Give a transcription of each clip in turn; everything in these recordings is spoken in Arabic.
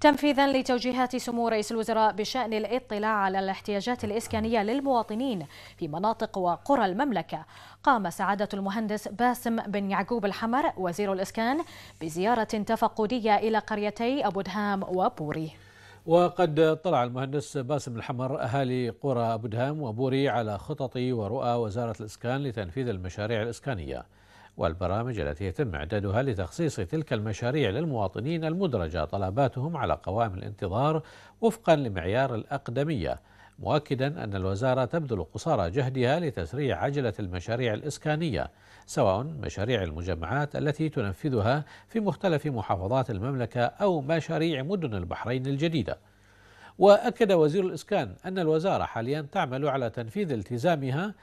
تنفيذا لتوجيهات سمو رئيس الوزراء بشأن الاطلاع على الاحتياجات الإسكانية للمواطنين في مناطق وقرى المملكة قام سعادة المهندس باسم بن يعقوب الحمر وزير الإسكان بزيارة تفقدية إلى قريتي أبو دهام وبوري وقد طلع المهندس باسم الحمر أهالي قرى أبو دهام وبوري على خطط ورؤى وزارة الإسكان لتنفيذ المشاريع الإسكانية والبرامج التي يتم إعدادها لتخصيص تلك المشاريع للمواطنين المدرجة طلباتهم على قوائم الانتظار وفقا لمعيار الأقدمية مؤكدا أن الوزارة تبذل قصارى جهدها لتسريع عجلة المشاريع الإسكانية سواء مشاريع المجمعات التي تنفذها في مختلف محافظات المملكة أو مشاريع مدن البحرين الجديدة وأكد وزير الإسكان أن الوزارة حاليا تعمل على تنفيذ التزامها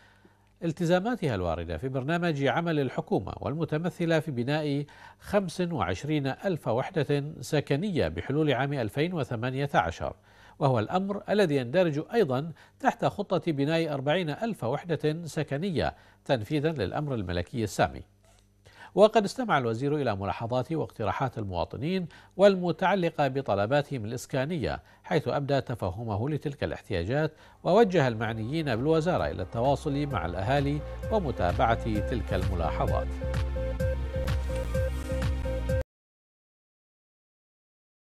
التزاماتها الواردة في برنامج عمل الحكومة والمتمثلة في بناء 25 ألف وحدة سكنية بحلول عام 2018 وهو الأمر الذي يندرج أيضا تحت خطة بناء 40 ألف وحدة سكنية تنفيذا للأمر الملكي السامي وقد استمع الوزير إلى ملاحظات واقتراحات المواطنين والمتعلقة بطلباتهم الإسكانية حيث أبدى تفهمه لتلك الاحتياجات ووجه المعنيين بالوزارة إلى التواصل مع الأهالي ومتابعة تلك الملاحظات